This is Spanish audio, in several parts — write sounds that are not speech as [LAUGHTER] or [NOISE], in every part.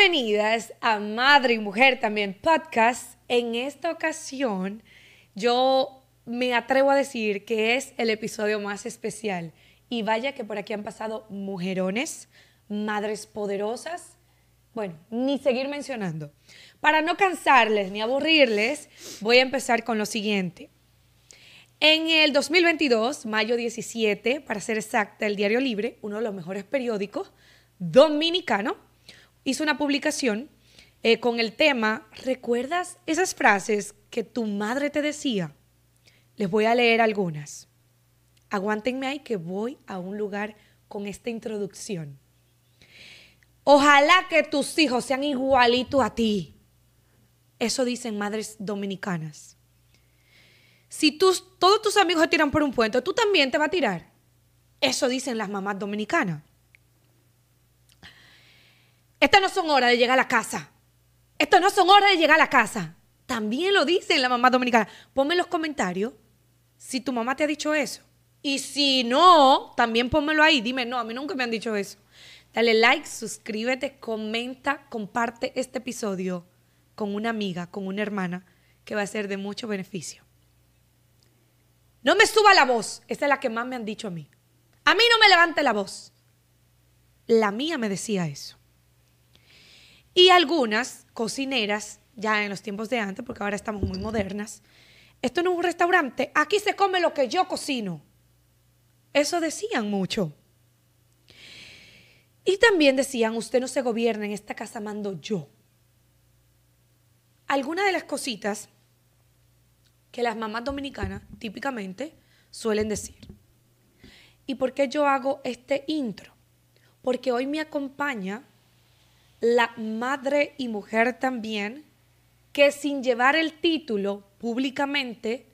Bienvenidas a Madre y Mujer también podcast. En esta ocasión yo me atrevo a decir que es el episodio más especial. Y vaya que por aquí han pasado mujerones, madres poderosas. Bueno, ni seguir mencionando. Para no cansarles ni aburrirles, voy a empezar con lo siguiente. En el 2022, mayo 17, para ser exacta, el Diario Libre, uno de los mejores periódicos dominicano, hizo una publicación eh, con el tema, ¿recuerdas esas frases que tu madre te decía? Les voy a leer algunas. Aguántenme ahí que voy a un lugar con esta introducción. Ojalá que tus hijos sean igualitos a ti. Eso dicen madres dominicanas. Si tus, todos tus amigos te tiran por un puente, tú también te vas a tirar. Eso dicen las mamás dominicanas. Estas no son horas de llegar a la casa. Estas no son horas de llegar a la casa. También lo dice la mamá dominicana. Ponme en los comentarios si tu mamá te ha dicho eso. Y si no, también pómelo ahí. Dime, no, a mí nunca me han dicho eso. Dale like, suscríbete, comenta, comparte este episodio con una amiga, con una hermana, que va a ser de mucho beneficio. No me suba la voz. Esa es la que más me han dicho a mí. A mí no me levante la voz. La mía me decía eso. Y algunas cocineras, ya en los tiempos de antes, porque ahora estamos muy modernas, esto no es un restaurante, aquí se come lo que yo cocino. Eso decían mucho. Y también decían, usted no se gobierna, en esta casa mando yo. Algunas de las cositas que las mamás dominicanas típicamente suelen decir. ¿Y por qué yo hago este intro? Porque hoy me acompaña la madre y mujer también, que sin llevar el título públicamente,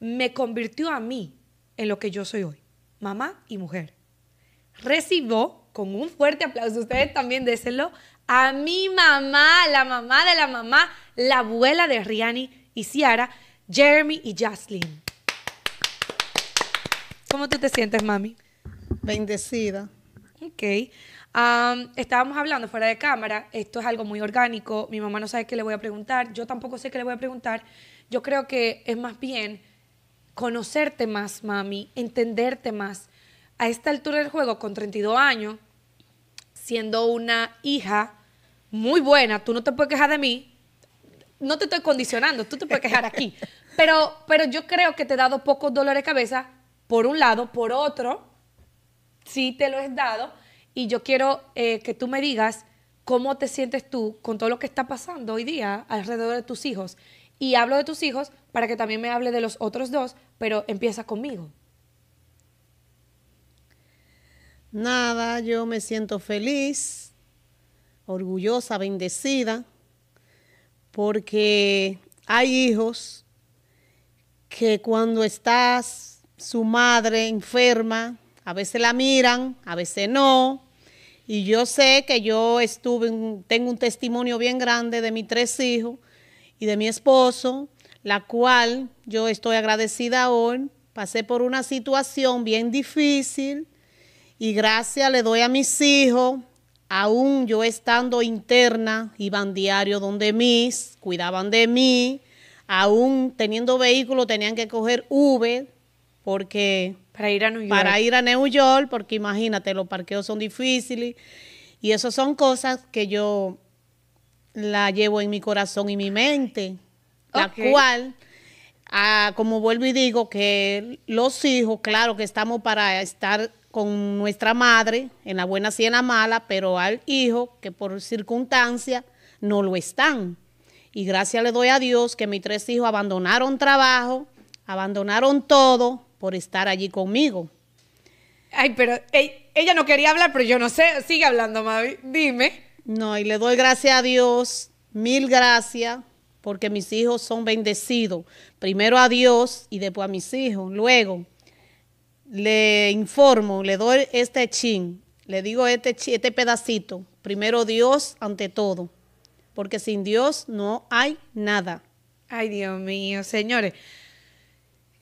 me convirtió a mí en lo que yo soy hoy, mamá y mujer. Recibo con un fuerte aplauso, ustedes también déselo, a mi mamá, la mamá de la mamá, la abuela de Riani y Ciara, Jeremy y Jaslyn. ¿Cómo tú te sientes, mami? Bendecida. Ok estábamos hablando fuera de cámara, esto es algo muy orgánico, mi mamá no sabe qué le voy a preguntar, yo tampoco sé qué le voy a preguntar, yo creo que es más bien conocerte más, mami, entenderte más. A esta altura del juego, con 32 años, siendo una hija muy buena, tú no te puedes quejar de mí, no te estoy condicionando, tú te puedes quejar aquí. [LAUGHS] Pero, pero yo creo que te he dado pocos dolores de cabeza, por un lado, por otro, sí te lo he dado y yo quiero eh, que tú me digas cómo te sientes tú con todo lo que está pasando hoy día alrededor de tus hijos. Y hablo de tus hijos para que también me hable de los otros dos, pero empieza conmigo. Nada, yo me siento feliz, orgullosa, bendecida, porque hay hijos que cuando estás su madre enferma, a veces la miran, a veces no, y yo sé que yo estuve, tengo un testimonio bien grande de mis tres hijos y de mi esposo, la cual yo estoy agradecida hoy. Pasé por una situación bien difícil y gracias le doy a mis hijos, aún yo estando interna, iban diario donde mis, cuidaban de mí, aún teniendo vehículo tenían que coger V porque para ir a New York. Para ir a New York, porque imagínate, los parqueos son difíciles. Y eso son cosas que yo la llevo en mi corazón y mi mente, la cual, ah, como vuelvo y digo, que los hijos, claro que estamos para estar con nuestra madre, en la buena y en la mala, pero al hijo que por circunstancia no lo están. Y gracias le doy a Dios que mis tres hijos abandonaron trabajo, abandonaron todo por estar allí conmigo. Ay, pero ella no quería hablar, pero yo no sé. Sigue hablando, Mavi. Dime. No, y le doy gracias a Dios, mil gracias, porque mis hijos son bendecidos. Primero a Dios y después a mis hijos. Luego, le informo, le doy este chin, le digo este, este pedacito. Primero Dios ante todo, porque sin Dios no hay nada. Ay, Dios mío, señores.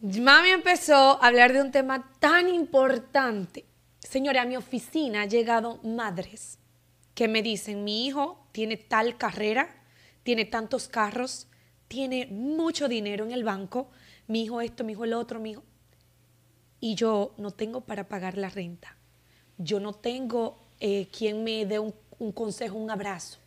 Mami empezó a hablar de un tema tan importante. Señora, a mi oficina han llegado madres que me dicen, mi hijo tiene tal carrera, tiene tantos carros, tiene mucho dinero en el banco, mi hijo esto, mi hijo el otro, mi hijo... Y yo no tengo para pagar la renta. Yo no tengo eh, quien me dé un, un consejo, un abrazo.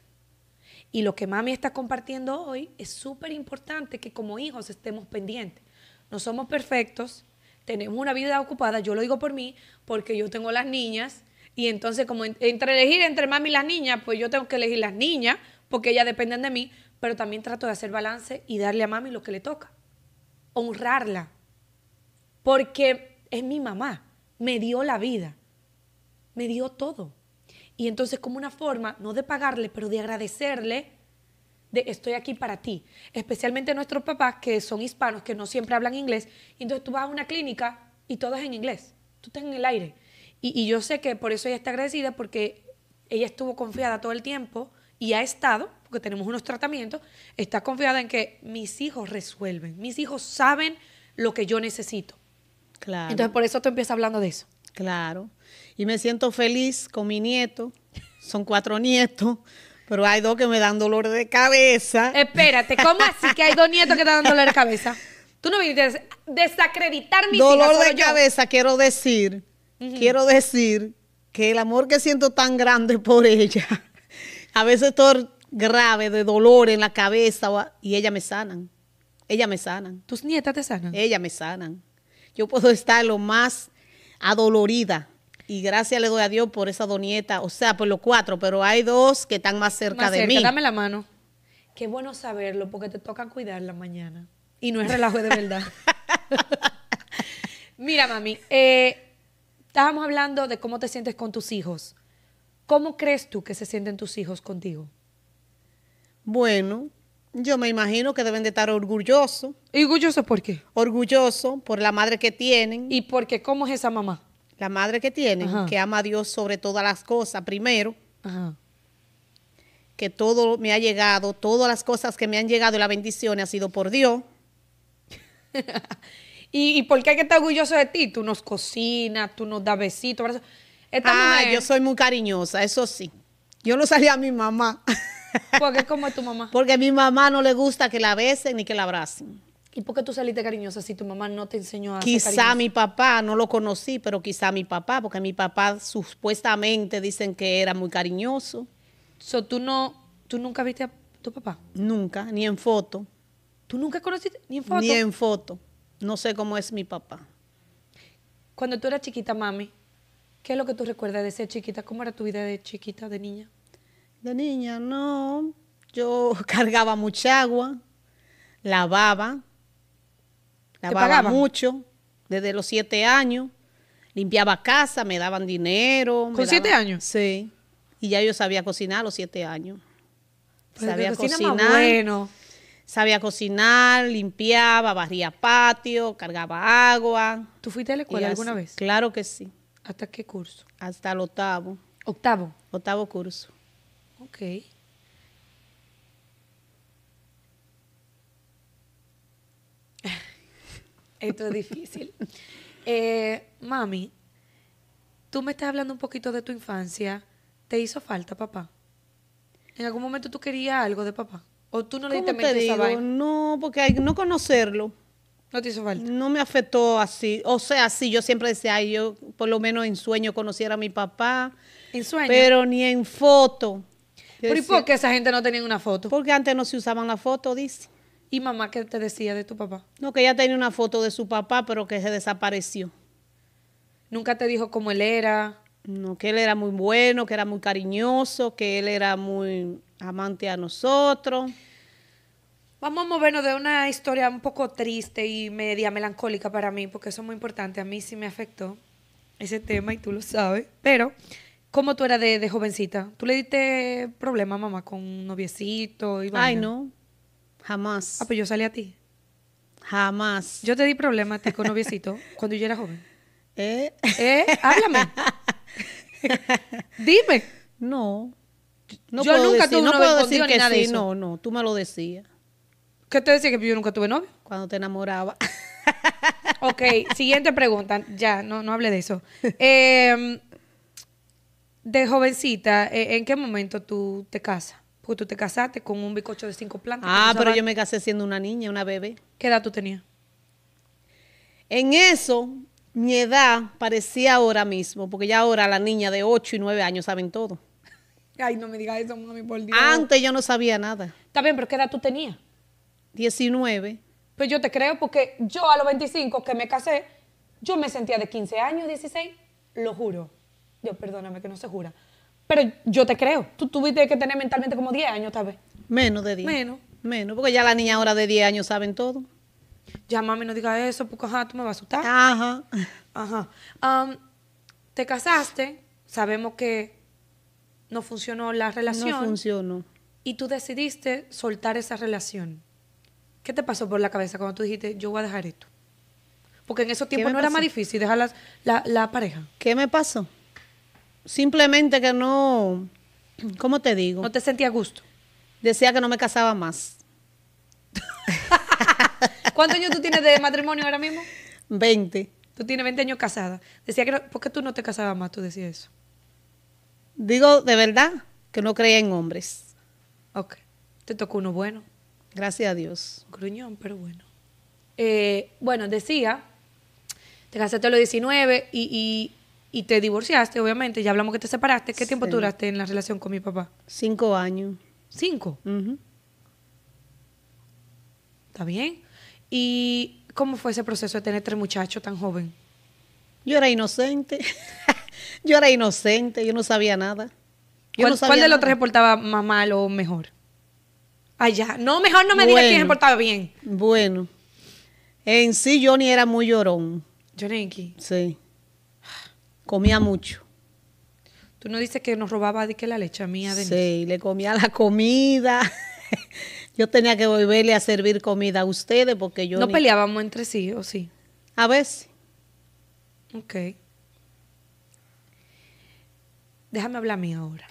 Y lo que mami está compartiendo hoy es súper importante que como hijos estemos pendientes no somos perfectos, tenemos una vida ocupada, yo lo digo por mí, porque yo tengo las niñas, y entonces como entre elegir entre mami y las niñas, pues yo tengo que elegir las niñas, porque ellas dependen de mí, pero también trato de hacer balance y darle a mami lo que le toca, honrarla, porque es mi mamá, me dio la vida, me dio todo. Y entonces como una forma, no de pagarle, pero de agradecerle, estoy aquí para ti. Especialmente nuestros papás que son hispanos, que no siempre hablan inglés. Y entonces tú vas a una clínica y todo es en inglés. Tú estás en el aire. Y, yo sé que por eso ella está agradecida porque ella estuvo confiada todo el tiempo y ha estado, porque tenemos unos tratamientos, está confiada en que mis hijos resuelven, mis hijos saben lo que yo necesito. Claro. Entonces por eso tú empiezas hablando de eso. Claro. Y me siento feliz con mi nieto. Son cuatro nietos. Pero hay dos que me dan dolor de cabeza. Espérate, ¿cómo así que hay dos nietos que te dan dolor de cabeza? Tú no viniste a desacreditar mi Dolor de cabeza, quiero decir, quiero decir que el amor que siento tan grande por ella, a veces todo grave de dolor en la cabeza y ella me sanan. Ella me sanan. ¿Tus nietas te sanan? Ella me sanan. Yo puedo estar lo más adolorida y gracias le doy a Dios por esa donieta, o sea, por los cuatro, pero hay dos que están más cerca de cerca, mí. Dame la mano. Qué bueno saberlo, porque te toca la mañana. Y no es [LAUGHS] relajo de verdad. [LAUGHS] Mira, mami, eh, estábamos hablando de cómo te sientes con tus hijos. ¿Cómo crees tú que se sienten tus hijos contigo? Bueno, yo me imagino que deben de estar orgullosos. ¿Orgullosos por qué? Orgullosos por la madre que tienen. ¿Y por qué? ¿Cómo es esa mamá? la madre que tiene, que ama a Dios sobre todas las cosas primero, que todo me ha llegado, todas las cosas que me han llegado y la bendición ha sido por Dios. [LAUGHS] ¿Y, porque por qué hay que estar orgulloso de ti? Tú nos cocinas, tú nos das besitos. Ah, yo soy muy cariñosa, eso sí. Yo no salí a mi mamá. porque qué [LAUGHS] como tu mamá? Porque a mi mamá no le gusta que la besen ni que la abracen. ¿Y por qué tú saliste cariñosa si tu mamá no te enseñó a Quizá mi papá, no lo conocí, pero quizá mi papá, porque mi papá supuestamente dicen que era muy cariñoso. So, ¿tú, no, ¿Tú nunca viste a tu papá? Nunca, ni en foto. ¿Tú nunca conociste ni en foto? Ni en foto. No sé cómo es mi papá. Cuando tú eras chiquita, mami, ¿qué es lo que tú recuerdas de ser chiquita? ¿Cómo era tu vida de chiquita, de niña? De niña, no. Yo [LAUGHS] cargaba mucha agua, lavaba, pagaba mucho, desde los siete años. Limpiaba casa, me daban dinero. ¿Con siete años? Sí. Y ya yo sabía cocinar a los siete años. sabía cocinar. bueno. Sabía cocinar, limpiaba, barría patio, cargaba agua. ¿Tú fuiste a la escuela alguna vez? Claro que sí. ¿Hasta qué curso? Hasta el octavo. ¿Octavo? Octavo curso. Ok. Esto es difícil. [LAUGHS] Eh, mami, tú me estás hablando un poquito de tu infancia. ¿Te hizo falta papá? ¿En algún momento tú querías algo de papá? ¿O tú no le diste no, porque hay, no conocerlo. No te hizo falta. No me afectó así. O sea, sí, yo siempre decía, yo por lo menos en sueño conociera a mi papá. ¿En sueño? Pero ni en foto. ¿Pero y por qué esa gente no tenía una foto? Porque antes no se usaban la foto, dice. ¿Y mamá qué te decía de tu papá? No, que ella tenía una foto de su papá, pero que se desapareció. ¿Nunca te dijo cómo él era? No, que él era muy bueno, que era muy cariñoso, que él era muy amante a nosotros. Vamos a movernos de una historia un poco triste y media melancólica para mí, porque eso es muy importante. A mí sí me afectó ese tema y tú lo sabes. Pero, ¿cómo tú eras de, jovencita? ¿Tú le diste problemas a mamá con un noviecito? Y Ay, no. Jamás. Ah, pues yo salí a ti. Jamás. Yo te di problemas a con noviecito [LAUGHS] cuando yo era joven. ¿Eh? ¿Eh? Háblame. [LAUGHS] Dime. No. yo nunca tuve tuve no puedo decir que sí, no, no, tú me lo decías. ¿Qué te decía que yo nunca tuve novio? Cuando te enamoraba. [LAUGHS] ok, siguiente pregunta. Ya, no, no hable de eso. Em, de jovencita, ¿e, ¿en qué momento tú te casas? Porque tú te casaste con un bizcocho de cinco plantas. Ah, pero yo me casé siendo una niña, una bebé. ¿Qué edad tú tenías? En eso, mi edad parecía ahora mismo, porque ya ahora la niña de 8 y 9 años saben todo. Ay, no me digas eso, mami, por Dios. Antes yo no sabía nada. Está bien, pero ¿qué edad tú tenías? 19. Pues yo te creo, porque yo a los 25 que me casé, yo me sentía de 15 años, 16, lo juro. Dios, perdóname que no se jura. Pero yo te creo. Tú tuviste que tener mentalmente como 10 años, tal vez. Menos de 10. Menos. Menos, porque ya la niña ahora de 10 años saben todo. Ya, mami, no diga eso, porque ajá, tú me vas a asustar. Ajá. Ajá. te casaste, sabemos que no funcionó la relación. No funcionó. Y tú decidiste soltar esa relación. ¿Qué te pasó por la cabeza cuando tú dijiste, yo voy a dejar esto? Porque en esos tiempos no era más difícil dejar la, la pareja. ¿Qué me pasó? simplemente que no, ¿cómo te digo? No te sentía a gusto. Decía que no me casaba más. [LAUGHS] ¿Cuántos años tú tienes de matrimonio ahora mismo? 20. Tú tienes 20 años casada. Decía que, no, ¿por qué tú no te casabas más? Tú decías eso. Digo de verdad que no creía en hombres. Ok. Te tocó uno bueno. Gracias a Dios. Gruñón, pero bueno. Eh, bueno, decía, te casaste a los 19 y y te divorciaste, obviamente, ya hablamos que te separaste. ¿Qué tiempo duraste en la relación con mi papá? Cinco años. ¿Cinco? Está bien. ¿Y cómo fue ese proceso de tener tres muchachos tan joven? Yo era inocente. [LAUGHS] yo era inocente, yo no sabía nada. ¿Cuál, de los tres reportaba más mal o mejor? Allá. Ah, no, mejor no me digas quién se bien. Bueno. En sí, Johnny era muy llorón. Johnny. Sí comía mucho. Tú no dices que nos robaba de que la leche mía de Sí, le comía la comida. [LAUGHS] yo tenía que volverle a servir comida a ustedes porque yo. No peleábamos entre sí, ¿o sí? A veces. Ok. Déjame hablar a mí ahora.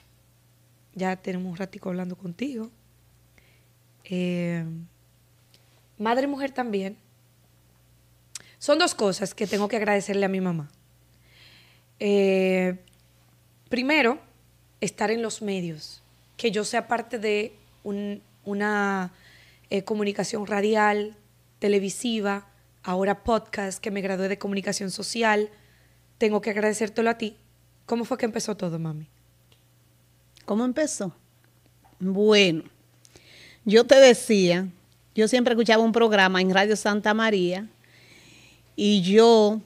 Ya tenemos un ratico hablando contigo. Eh, madre y mujer también. Son dos cosas que tengo que agradecerle a mi mamá. Eh, primero, estar en los medios, que yo sea parte de una eh, comunicación radial, televisiva, ahora podcast, que me gradué de comunicación social. Tengo que agradecértelo a ti. ¿Cómo fue que empezó todo, mami? ¿Cómo empezó? Bueno, yo te decía, yo siempre escuchaba un programa en Radio Santa María y yo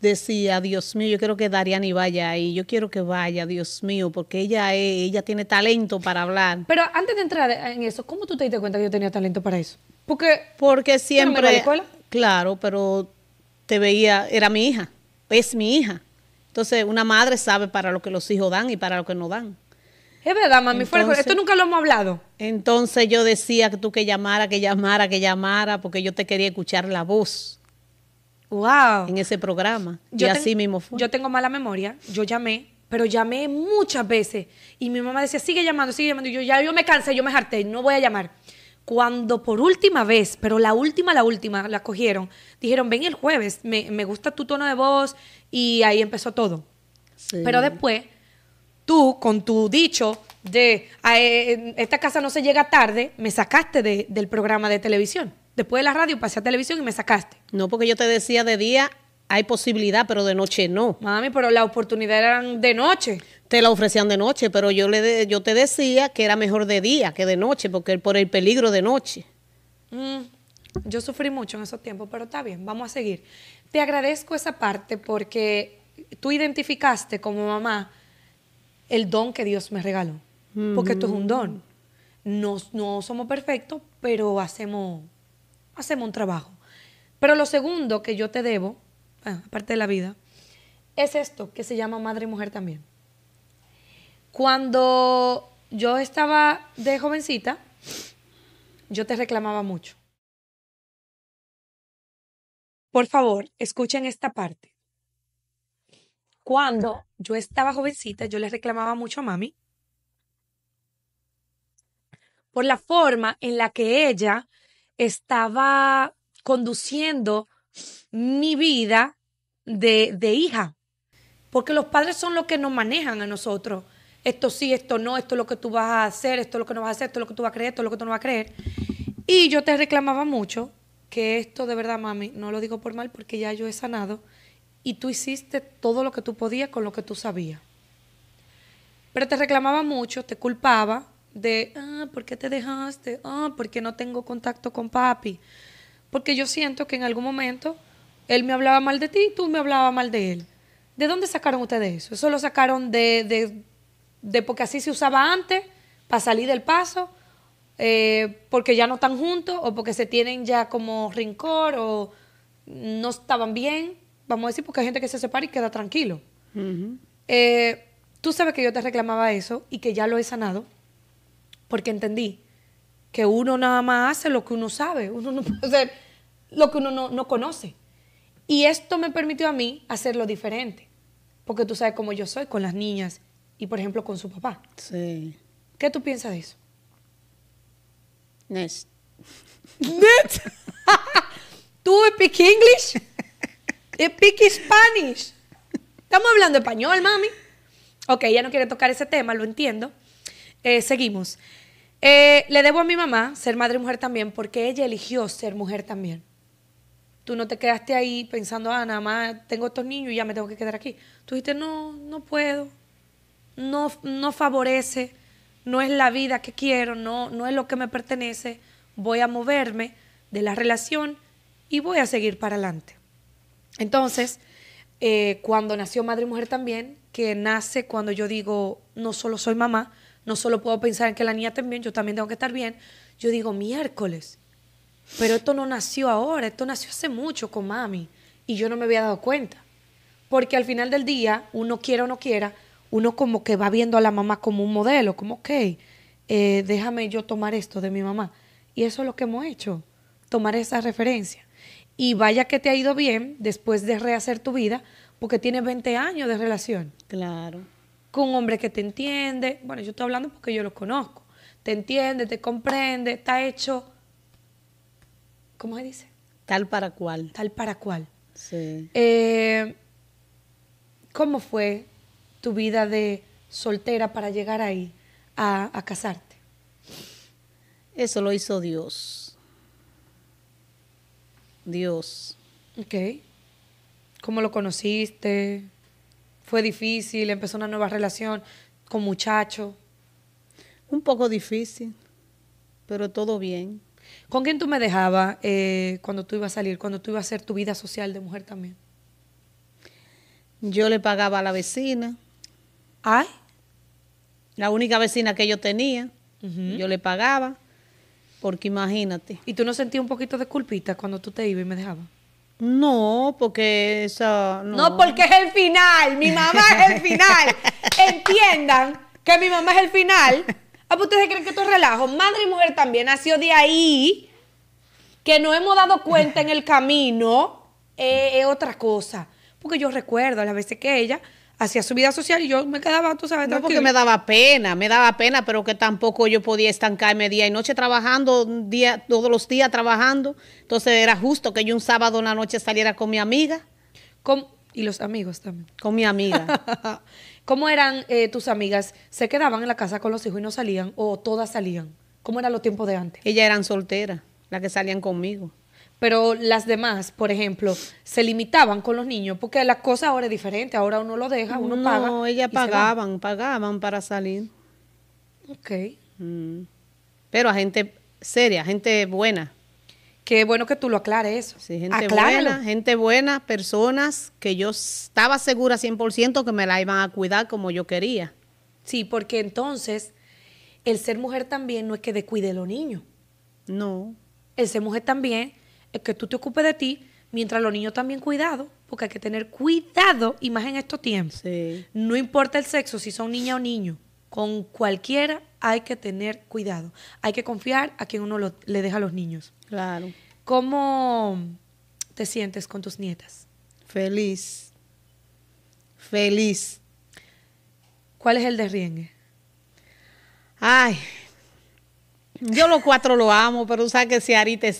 decía, Dios mío, yo quiero que Dariani vaya ahí, yo quiero que vaya, Dios mío, porque ella ella tiene talento para hablar. Pero antes de entrar en eso, ¿cómo tú te diste cuenta que yo tenía talento para eso? Porque porque siempre Claro, pero te veía, era mi hija, es mi hija. Entonces, una madre sabe para lo que los hijos dan y para lo que no dan. Es verdad, mami, esto nunca lo hemos hablado. Entonces yo decía que tú que llamara, que llamara, que llamara, porque yo te quería escuchar la voz. Wow. En ese programa. Yo y así mismo fue. Yo tengo mala memoria. Yo llamé, pero llamé muchas veces. Y mi mamá decía, sigue llamando, sigue llamando. Y yo ya yo me cansé, yo me harté, no voy a llamar. Cuando por última vez, pero la última, la última, la cogieron, dijeron, ven el jueves, me, gusta tu tono de voz. Y ahí empezó todo. Pero después, tú, con tu dicho de, ah, eh, eh, esta casa no se llega tarde, me sacaste del programa de televisión después de la radio pasé a televisión y me sacaste. No, porque yo te decía de día hay posibilidad, pero de noche no. Mami, pero la oportunidad eran de noche. Te la ofrecían de noche, pero yo le yo te decía que era mejor de día que de noche, porque por el peligro de noche. Mm, yo sufrí mucho en esos tiempos, pero está bien, vamos a seguir. Te agradezco esa parte porque tú identificaste como mamá el don que Dios me regaló, porque esto es un mm. don. No, no somos perfectos, pero hacemos hacemos un trabajo. Pero lo segundo que yo te debo, ah, aparte de la vida, es esto que se llama madre y mujer también. Cuando yo estaba de jovencita, yo te reclamaba mucho. Por favor, escuchen esta parte. Cuando yo estaba jovencita, yo le reclamaba mucho a mami por la forma en la que ella estaba conduciendo mi vida de, hija. Porque los padres son los que nos manejan a nosotros. Esto sí, esto no, esto es lo que tú vas a hacer, esto es lo que no vas a hacer, esto es lo que tú vas a creer, esto es lo que tú no vas a creer. Y yo te reclamaba mucho que esto de verdad, mami, no lo digo por mal porque ya yo he sanado y tú hiciste todo lo que tú podías con lo que tú sabías. Pero te reclamaba mucho, te culpaba de, ah, ¿por qué te dejaste? Ah, ¿por qué no tengo contacto con papi? Porque yo siento que en algún momento él me hablaba mal de ti y tú me hablabas mal de él. ¿De dónde sacaron ustedes eso? Eso lo sacaron de, de, porque así se usaba antes, para salir del paso, eh, porque ya no están juntos o porque se tienen ya como rincor o no estaban bien. Vamos a decir, porque hay gente que se separa y queda tranquilo. Eh, tú sabes que yo te reclamaba eso y que ya lo he sanado porque entendí que uno nada más hace lo que uno sabe, uno no puede [LAUGHS] hacer lo que uno no, conoce. Y esto me permitió a mí hacerlo diferente, porque tú sabes cómo yo soy con las niñas y, por ejemplo, con su papá. Sí. ¿Qué tú piensas de eso? Next. Next. [LAUGHS] ¿Tú speak English? [LAUGHS] ¿Speak Spanish? Estamos hablando español, mami. Ok, ella no quiere tocar ese tema, lo entiendo. Eh, seguimos. Eh, le debo a mi mamá ser madre y mujer también porque ella eligió ser mujer también. Tú no te quedaste ahí pensando, ah, nada más tengo estos niños y ya me tengo que quedar aquí. Tú dijiste, no, no puedo. No, no favorece, no es la vida que quiero, no, no es lo que me pertenece. Voy a moverme de la relación y voy a seguir para adelante. Entonces, eh, cuando nació Madre y Mujer también, que nace cuando yo digo, no solo soy mamá, no solo puedo pensar en que la niña esté bien, yo también tengo que estar bien. Yo digo, miércoles. Pero esto no nació ahora, esto nació hace mucho con mami. Y yo no me había dado cuenta. Porque al final del día, uno quiera o no quiera, uno como que va viendo a la mamá como un modelo, como, ok, eh, déjame yo tomar esto de mi mamá. Y eso es lo que hemos hecho, tomar esa referencia. Y vaya que te ha ido bien después de rehacer tu vida, porque tienes 20 años de relación. Claro con un hombre que te entiende. Bueno, yo estoy hablando porque yo los conozco. Te entiende, te comprende, está hecho. ¿Cómo se dice? Tal para cual. Tal para cual. Sí. Eh, ¿Cómo fue tu vida de soltera para llegar ahí, a, a casarte? Eso lo hizo Dios. Dios. Ok. ¿Cómo lo conociste? fue difícil, empezó una nueva relación con muchachos. Un poco difícil, pero todo bien. ¿Con quién tú me dejabas eh, cuando tú ibas a salir, cuando tú ibas a hacer tu vida social de mujer también? Yo le pagaba a la vecina. ¿Ay? La única vecina que yo tenía, yo le pagaba, porque imagínate. ¿Y tú no sentías un poquito de culpita cuando tú te ibas y me dejabas? No, porque esa. No. porque es el final. Mi mamá es el final. [LAUGHS] Entiendan que mi mamá es el final. ¿A ah, pues, ustedes creen que esto es relajo? Madre y mujer también nació de ahí. Que no hemos dado cuenta en el camino. Eh, es otra cosa. Porque yo recuerdo las veces que ella hacía su vida social y yo me quedaba, tú sabes, No, porque me daba pena, me daba pena, pero que tampoco yo podía estancarme día y noche trabajando, día, todos los días trabajando. Entonces era justo que yo un sábado en la noche saliera con mi amiga. Con, y los amigos también. Con mi amiga. [LAUGHS] ¿Cómo eran eh, tus amigas? ¿Se quedaban en la casa con los hijos y no salían? ¿O todas salían? ¿Cómo eran los tiempos de antes? Ellas eran solteras, las que salían conmigo pero las demás, por ejemplo, se limitaban con los niños, porque la cosa ahora es diferente, ahora uno lo deja, uno paga. No, ellas pagaban, pagaban para salir. Ok. Mm. Pero a gente seria, gente buena. Qué bueno que tú lo aclares eso. Sí, gente buena, gente buena, personas que yo estaba segura 100% que me la iban a cuidar como yo quería. Sí, porque entonces el ser mujer también no es que descuide a los niños. No. El ser mujer también es eh, que tú te ocupes de ti, mientras los niños también cuidado, porque hay que tener cuidado, y más en estos tiempos. No importa el sexo, si son niña o niño, con cualquiera hay que tener cuidado. Hay que confiar a quien uno le deja a los niños. Claro. ¿Cómo te sientes con tus nietas? Feliz. Feliz. ¿Cuál es el de Ay, yo los cuatro lo amo, pero tú sabes que si es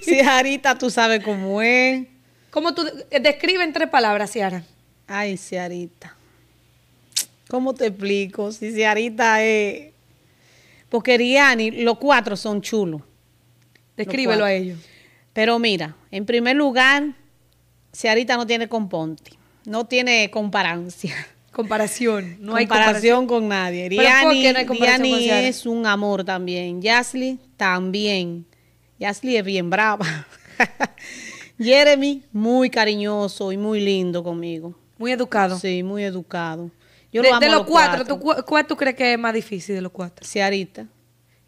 si ah. tú sabes cómo es. ¿Cómo tú eh, describe en tres palabras, Ciara? Ay, siarita. ¿Cómo te explico? Si Ciarita es. Porque Riani, los cuatro son chulos. Descríbelo a ellos. Pero mira, en primer lugar, Ciarita no tiene componti, no tiene comparancia. Comparación, no hay comparación con nadie. Riani, es un amor también. Yasli también. Yasli es bien brava. [LAUGHS] Jeremy, muy cariñoso y muy lindo conmigo. Muy educado. Sí, muy educado. Yo de, los, cuatro, ¿cuál tú crees que es más difícil de los cuatro? Ciarita.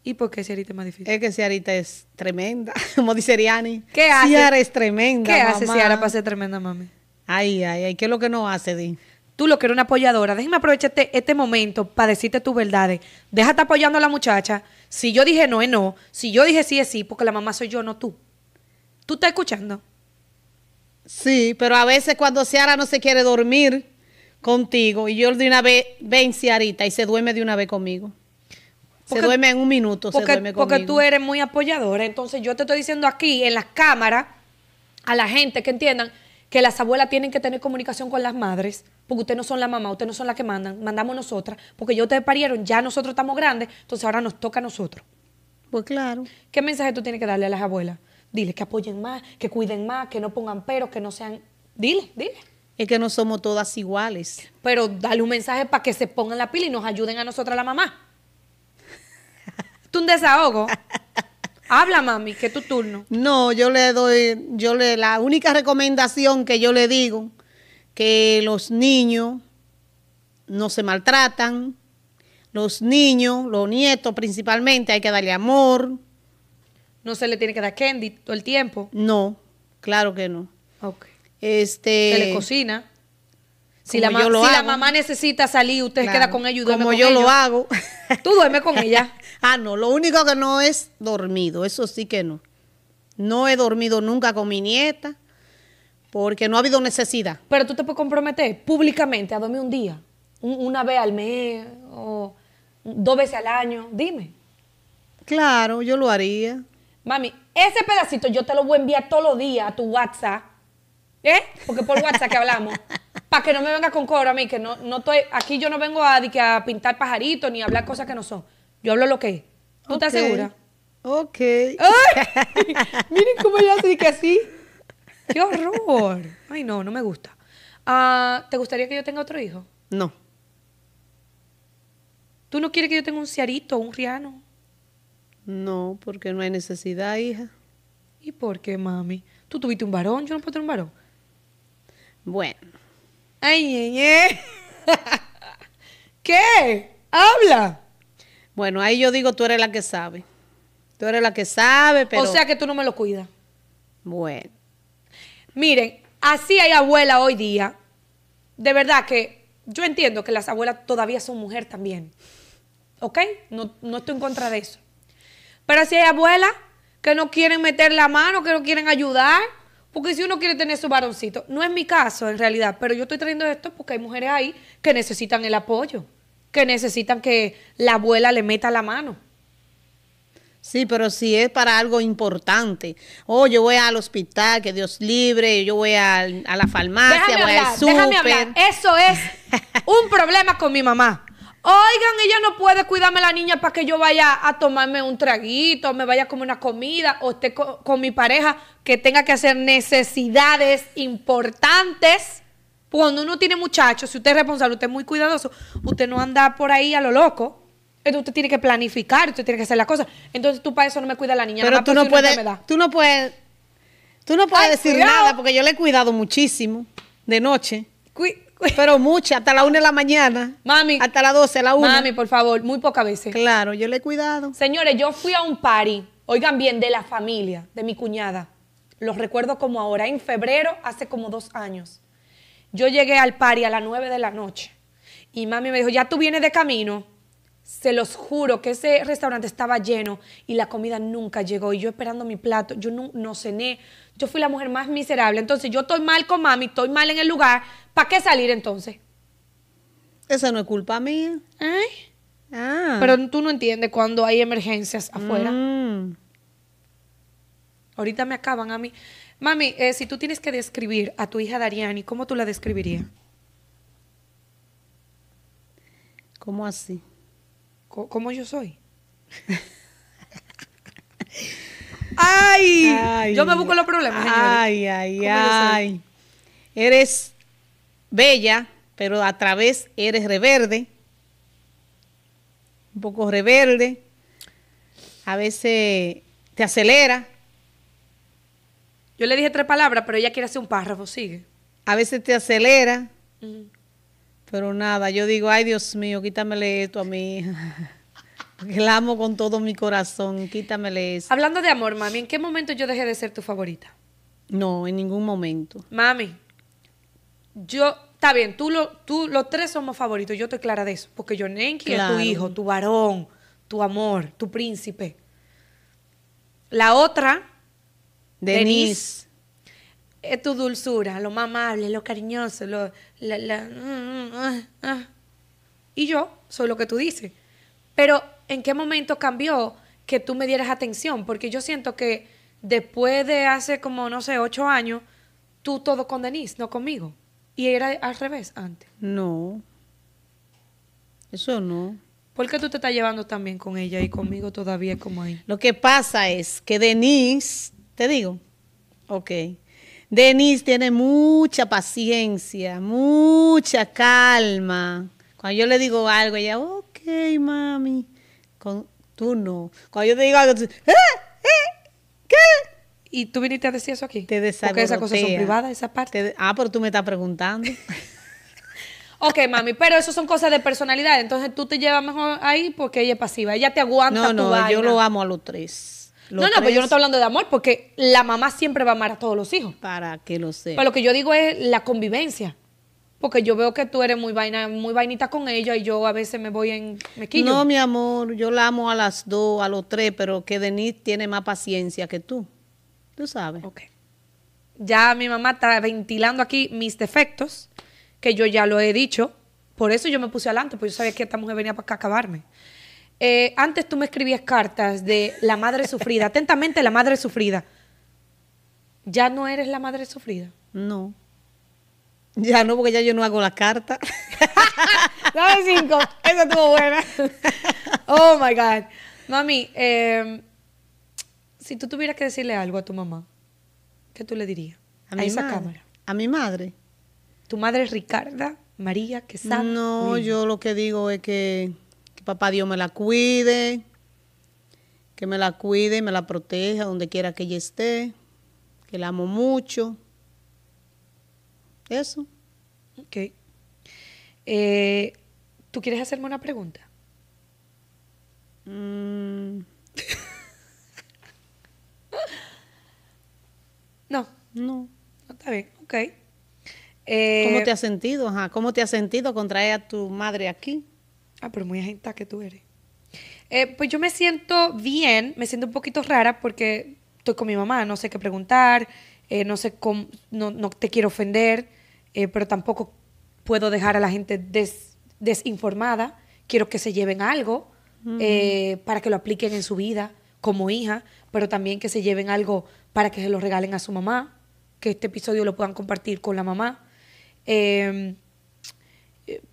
¿Y por qué Ciarita es más difícil? Es que Ciarita es tremenda, [LAUGHS] como dice Riani. ¿Qué hace? Ciara es tremenda. ¿Qué hace para ser tremenda, mami? Ay, ay, ay, ¿qué es lo que no hace, Di? tú lo que eres una apoyadora, déjame aprovecharte este momento para decirte tus verdades. Déjate apoyando a la muchacha. Si yo dije no es no, si yo dije sí es sí, porque la mamá soy yo, no tú. ¿Tú estás escuchando? Sí, pero a veces cuando Ciara no se quiere dormir contigo y yo de una vez ven Ciarita y se duerme de una vez conmigo. se duerme en un minuto, se duerme conmigo. Porque tú eres muy apoyadora, entonces yo te estoy diciendo aquí en las cámaras a la gente que entiendan que las abuelas tienen que tener comunicación con las madres, porque ustedes no son la mamá, ustedes no son las que mandan, mandamos nosotras, porque yo te parieron, ya nosotros estamos grandes, entonces ahora nos toca a nosotros. Pues claro. ¿Qué mensaje tú tienes que darle a las abuelas? Dile que apoyen más, que cuiden más, que no pongan peros, que no sean... Dile, dile. Es que no somos todas iguales. Pero dale un mensaje para que se pongan la pila y nos ayuden a nosotras la mamá. [LAUGHS] ¿Tú un desahogo? Habla, mami, que es tu turno. No, yo le doy, yo le, la única recomendación que yo le digo, que los niños no se maltratan, los niños, los nietos principalmente, hay que darle amor. No se le tiene que dar candy todo el tiempo. No, claro que no. Ok. Este. Se le cocina. Si, la, mamá necesita salir, usted queda con ella y duerme Como yo lo hago. [LAUGHS] Tú duermes con ella. [LAUGHS] ah, no, lo único que no es dormido, eso sí que no. No he dormido nunca con mi nieta porque no ha habido necesidad. Pero tú te puedes comprometer públicamente a dormir un día, una vez al mes o dos veces al año, dime. Claro, yo lo haría. Mami, ese pedacito yo te lo voy a enviar todos los días a tu WhatsApp. ¿Eh? Porque por WhatsApp que hablamos. [LAUGHS] para que no me venga con coro a mí, que no, no estoy, aquí yo no vengo a, a pintar pajaritos ni a hablar cosas que no son. Yo hablo lo que es. ¿Tú te aseguras? Ok. ¡Ay! [LAUGHS] Miren cómo yo así, que así. ¡Qué horror! Ay, no, no me gusta. Ah, ¿Te gustaría que yo tenga otro hijo? No. ¿Tú no quieres que yo tenga un ciarito, un riano? No, porque no hay necesidad, hija. ¿Y por qué, mami? ¿Tú tuviste un varón? Yo no puedo tener un varón. Bueno, Ay, ñe, [LAUGHS] ¿Qué? Habla. Bueno, ahí yo digo, tú eres la que sabe. Tú eres la que sabe, pero... O sea que tú no me lo cuidas. Bueno. Miren, así hay abuela hoy día. De verdad que yo entiendo que las abuelas todavía son mujer también. ¿Ok? No, no estoy en contra de eso. Pero así hay abuelas que no quieren meter la mano, que no quieren ayudar porque si uno quiere tener su varoncito, no es mi caso en realidad, pero yo estoy trayendo esto porque hay mujeres ahí que necesitan el apoyo, que necesitan que la abuela le meta la mano. Sí, pero si es para algo importante. Oh, yo voy al hospital, que Dios libre, yo voy a, la farmacia, voy al súper. Eso es [LAUGHS] un problema con mi mamá. Oigan, ella no puede cuidarme la niña para que yo vaya a tomarme un traguito, me vaya a comer una comida o esté con, mi pareja que tenga que hacer necesidades importantes. Cuando uno tiene muchachos, si usted es responsable, usted es muy cuidadoso, usted no anda por ahí a lo loco. Entonces usted tiene que planificar, usted tiene que hacer las cosas. Entonces tú para eso no me cuida la niña. Pero tú no, puedes, tú no puedes, tú no puedes, decir nada porque yo le he cuidado muchísimo de noche. [LAUGHS] Pero muchas, hasta la 1 de la mañana. Mami. Hasta las 12, la 1. Mami, por favor, muy pocas veces. Claro, yo le he cuidado. Señores, yo fui a un party, oigan bien, de la familia, de mi cuñada. Los recuerdo como ahora, en febrero, hace como dos años. Yo llegué al party a las 9 de la noche. Y mami me dijo, ¿ya tú vienes de camino? se los juro que ese restaurante estaba lleno y la comida nunca llegó. Y yo esperando mi plato, yo no, cené. Yo fui la mujer más miserable. Entonces yo estoy mal con mami, estoy mal en el lugar. ¿Para qué salir entonces? Esa no es culpa mía. ¿Eh? Ah. Pero tú no entiendes cuando hay emergencias afuera. Mm. Ahorita me acaban a mí. Mami, eh, si tú tienes que describir a tu hija Dariani, ¿cómo tú la describirías? ¿Cómo así? ¿Cómo yo soy. [LAUGHS] ay, yo me busco los problemas. Ay, ay, ay. Eres bella, pero a través eres reverde. Un poco reverde. A veces te acelera. Yo le dije tres palabras, pero ella quiere hacer un párrafo, sigue. A veces te acelera. Pero nada, yo digo, ay Dios mío, quítamele esto a mí [LAUGHS] la amo con todo mi corazón, quítamele eso. Hablando de amor, mami, ¿en qué momento yo dejé de ser tu favorita? No, en ningún momento. Mami, yo, está bien, tú, lo, tú los tres somos favoritos, yo estoy clara de eso, porque yo Nenki es tu hijo, tu varón, tu amor, tu príncipe. La otra, Denise es tu dulzura, lo más amable, lo cariñoso, lo... La, ah, ah, ah. Y yo soy lo que tú dices. Pero ¿en qué momento cambió que tú me dieras atención? Porque yo siento que después de hace como, no sé, ocho años, tú todo con Denise, no conmigo. Y era al revés antes. No. Eso no. ¿Por qué tú te estás llevando también con ella y conmigo todavía como ahí? Lo que pasa es que Denise, te digo, ok, Denise tiene mucha paciencia, mucha calma. Cuando yo le digo algo, ella, ok, mami. Con, tú no. Cuando yo te digo algo, tú, ¿Eh? ¿Eh? ¿qué? ¿Y tú viniste a decir eso aquí? Te Porque esas cosas son privadas, esa parte. ah, pero tú me estás preguntando. [LAUGHS] Ok, mami, pero eso son cosas de personalidad. Entonces tú te llevas mejor ahí porque ella es pasiva. Ella te aguanta. No, no, yo lo amo a los tres no, no, pero yo no estoy hablando de amor, porque la mamá siempre va a amar a todos los hijos. Para que lo sepa. Pero lo que yo digo es la convivencia. Porque yo veo que tú eres muy vaina, muy vainita con ella y yo a veces me voy en No, mi amor, yo la amo a las dos, a los tres, pero que Denise tiene más paciencia que tú. Tú sabes. Ok. Ya mi mamá está ventilando aquí mis defectos, que yo ya lo he dicho. Por eso yo me puse adelante, porque yo sabía que esta mujer venía para acá a acabarme. Eh, antes tú me escribías cartas de la madre sufrida, [LAUGHS] atentamente la madre sufrida. ¿Ya no eres la madre sufrida? No. Ya no, porque ya yo no hago la carta. [LAUGHS] Dame cinco. Esa estuvo buena. oh my God. Mami, em, si tú tuvieras que decirle algo a tu mamá, ¿qué tú le dirías? A, esa cámara. A mi madre. ¿Tu madre es Ricarda María que sabe? No, yo lo que digo es que Papá Dios me la cuide, que me la cuide y me la proteja donde quiera que ella esté, que la amo mucho. Eso. Ok. Eh, ¿Tú quieres hacerme una pregunta? Mm. [LAUGHS] no. No. No está bien, ok. ¿Cómo te eh, has sentido? Ajá? ¿Cómo te has sentido contraer a tu madre aquí? Ah, pero muy agenta que tú eres. Eh, pues yo me siento bien, me siento un poquito rara porque estoy con mi mamá, no sé qué preguntar, eh, no sé no, te quiero ofender, eh, pero tampoco puedo dejar a la gente desinformada. Quiero que se lleven algo para que lo apliquen en su vida como hija, pero también que se lleven algo para que se lo regalen a su mamá, que este episodio lo puedan compartir con la mamá, em,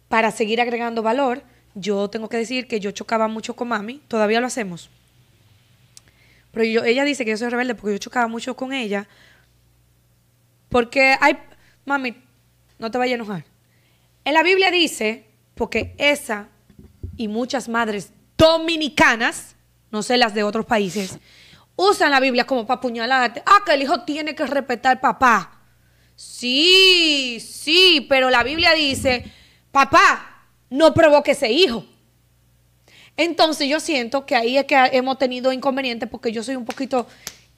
para seguir agregando valor yo tengo que decir que yo chocaba mucho con mami, todavía lo hacemos. Pero ella dice que yo soy rebelde porque yo chocaba mucho con ella. Porque hay, mami, no te vayas a enojar. En la Biblia dice, porque esa y muchas madres dominicanas, no sé las de otros países, usan la Biblia como para apuñalarte. Ah, que el hijo tiene que respetar papá. Sí, sí, pero la Biblia dice, papá, no provoque ese hijo. Entonces yo siento que ahí es que hemos tenido inconvenientes porque yo soy un poquito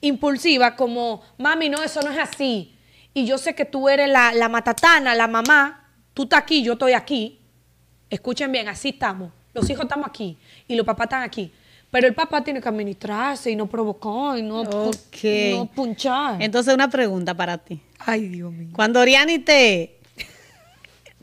impulsiva, como, mami, no, eso no es así. Y yo sé que tú eres la, matatana, la mamá, tú estás aquí, yo estoy aquí. Escuchen bien, así estamos. Los hijos estamos aquí y los papás están aquí. Pero el papá tiene que administrarse y no provocar y no, no punchar. Entonces, una pregunta para ti. Ay, Dios mío. Cuando Oriani te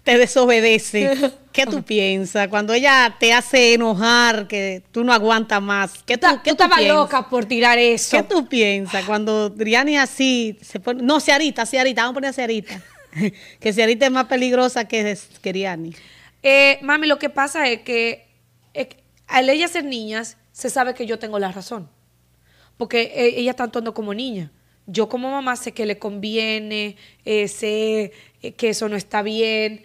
te desobedece, ¿qué tú piensas? Cuando ella te hace enojar, que tú no aguantas más. ¿Qué tú, ¿qué tú estabas loca por tirar eso. ¿Qué tú piensas? Ah. Cuando Driani así se pone. No, Ciarita, Ciarita, vamos a poner Ciarita. [LAUGHS] que Ciarita es más peligrosa que, que Driani. Eh, mami, lo que pasa es que al ellas ser niñas, se sabe que yo tengo la razón. Porque eh, ella está actuando como niña yo como mamá sé que le conviene, eh, sé eh, que eso no está bien.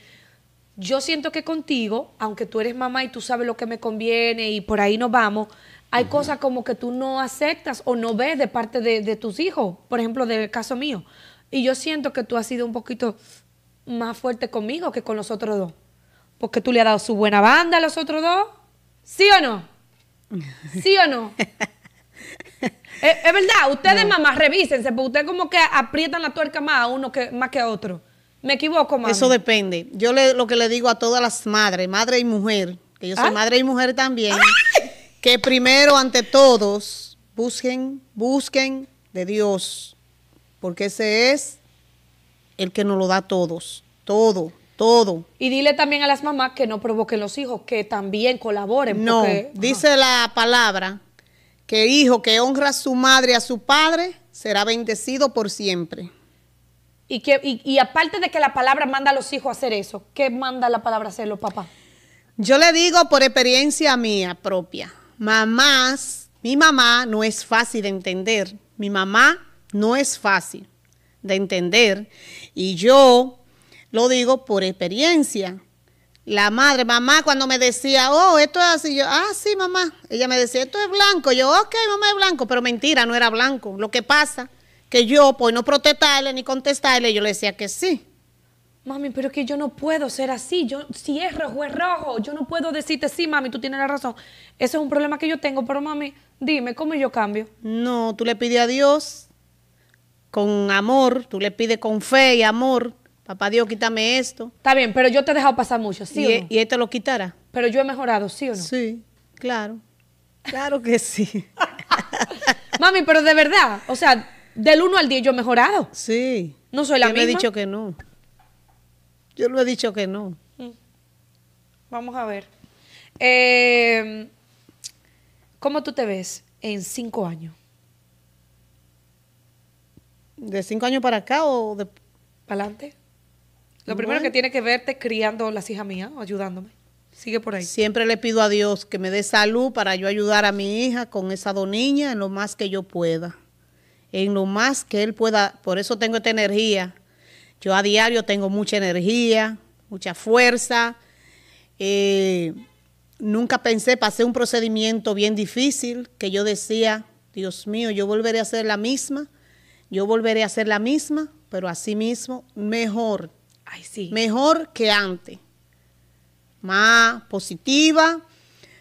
Yo siento que contigo, aunque tú eres mamá y tú sabes lo que me conviene y por ahí nos vamos, hay cosas como que tú no aceptas o no ves de parte de, de, tus hijos, por ejemplo, del caso mío. Y yo siento que tú has sido un poquito más fuerte conmigo que con los otros dos. Porque tú le has dado su buena banda a los otros dos. ¿Sí o no? ¿Sí o no? [LAUGHS] [LAUGHS] es, verdad, ustedes mamás, revísense, porque ustedes como que aprietan la tuerca más a uno que, más que a otro. ¿Me equivoco, mamá? Eso depende. Yo le, lo que le digo a todas las madres, madre y mujer, que yo soy ah. madre y mujer también, que primero, ante todos, busquen, busquen de Dios, porque ese es el que nos lo da a todos, todo todo. Y dile también a las mamás que no provoquen los hijos, que también colaboren. No, dice la palabra que hijo que honra a su madre y a su padre será bendecido por siempre. Y, que, aparte de que la palabra manda a los hijos a hacer eso, ¿qué manda la palabra a hacer los Yo le digo por experiencia mía propia, mamás, mi mamá no es fácil de entender, mi mamá no es fácil de entender y yo lo digo por experiencia, la madre, mamá, cuando me decía, oh, esto es así, yo, ah, sí, mamá. Ella me decía, esto es blanco. Yo, ok, mamá es blanco, pero mentira, no era blanco. Lo que pasa que yo, por no protestarle ni contestarle, yo le decía que sí. Mami, pero es que yo no puedo ser así. Yo, si es rojo, es rojo. Yo no puedo decirte sí, mami, tú tienes la razón. Ese es un problema que yo tengo, pero mami, dime, ¿cómo yo cambio? No, tú le pides a Dios con amor, tú le pides con fe y amor Papá Dios, quítame esto. Está bien, pero yo te he dejado pasar mucho, ¿sí? Y, o e- no? y él te este lo quitará. Pero yo he mejorado, ¿sí o no? Sí, claro. Claro que sí. [LAUGHS] Mami, pero de verdad, o sea, del 1 al 10 yo he mejorado. Sí. No soy la misma. Yo le he dicho que no. Yo lo he dicho que no. Vamos a ver. Em, ¿Cómo tú te ves en cinco años? ¿De cinco años para acá o de... ¿Para adelante? Lo primero que tiene que verte criando las hijas mías ayudándome. Sigue por ahí. Siempre le pido a Dios que me dé salud para yo ayudar a mi hija con esa doniña en lo más que yo pueda. En lo más que él pueda. Por eso tengo esta energía. Yo a diario tengo mucha energía, mucha fuerza. Eh, nunca pensé, pasé un procedimiento bien difícil que yo decía, Dios mío, yo volveré a ser la misma, yo volveré a ser la misma, pero así mismo mejor Mejor que antes. Más positiva,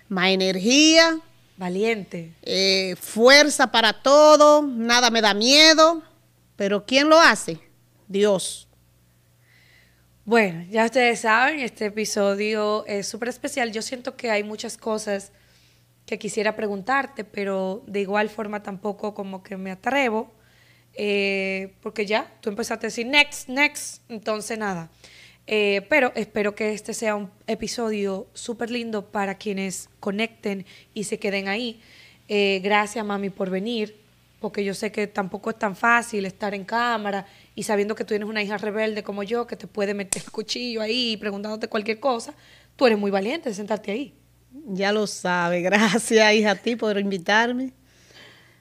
más energía. Valiente. Eh, fuerza para todo, nada me da miedo. Pero ¿quién lo hace? Dios. Bueno, ya ustedes saben, este episodio es súper especial. Yo siento que hay muchas cosas que quisiera preguntarte, pero de igual forma tampoco como que me atrevo eh, porque ya tú empezaste a decir next, next, entonces nada. Eh, pero espero que este sea un episodio súper lindo para quienes conecten y se queden ahí. Eh, gracias, mami, por venir, porque yo sé que tampoco es tan fácil estar en cámara y sabiendo que tú tienes una hija rebelde como yo que te puede meter el cuchillo ahí preguntándote cualquier cosa. Tú eres muy valiente de sentarte ahí. Ya lo sabe. [LAUGHS] Gracias, hija, a ti por invitarme.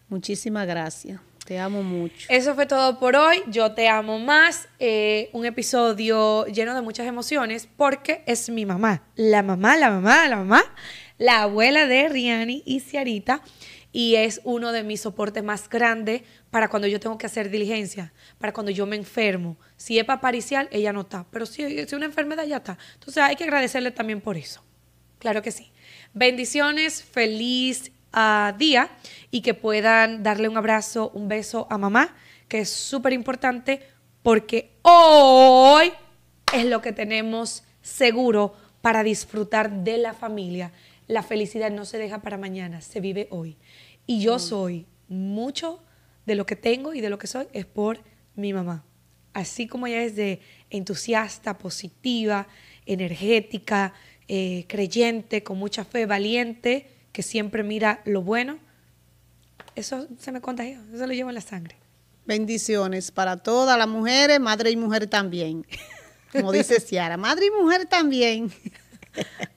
Muchísimas gracias. Te amo mucho. Eso fue todo por hoy. Yo te amo más. Eh, un episodio lleno de muchas emociones porque es mi mamá. La mamá, la mamá, la mamá. La abuela de Riani y Ciarita. Y es uno de mis soportes más grandes para cuando yo tengo que hacer diligencia, para cuando yo me enfermo. Si es paparicial, ella no está. Pero si es una enfermedad, ya está. Entonces hay que agradecerle también por eso. Claro que sí. Bendiciones, feliz a día y que puedan darle un abrazo, un beso a mamá, que es súper importante porque hoy es lo que tenemos seguro para disfrutar de la familia. La felicidad no se deja para mañana, se vive hoy. Y yo mm. soy mucho de lo que tengo y de lo que soy es por mi mamá. Así como ella es de entusiasta, positiva, energética, eh, creyente, con mucha fe, valiente, que siempre mira lo bueno, eso se me contagió, eso lo llevo en la sangre. Bendiciones para todas las mujeres, madre y mujer también. Como dice [LAUGHS] Ciara, madre y mujer también.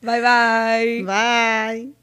Bye bye. Bye.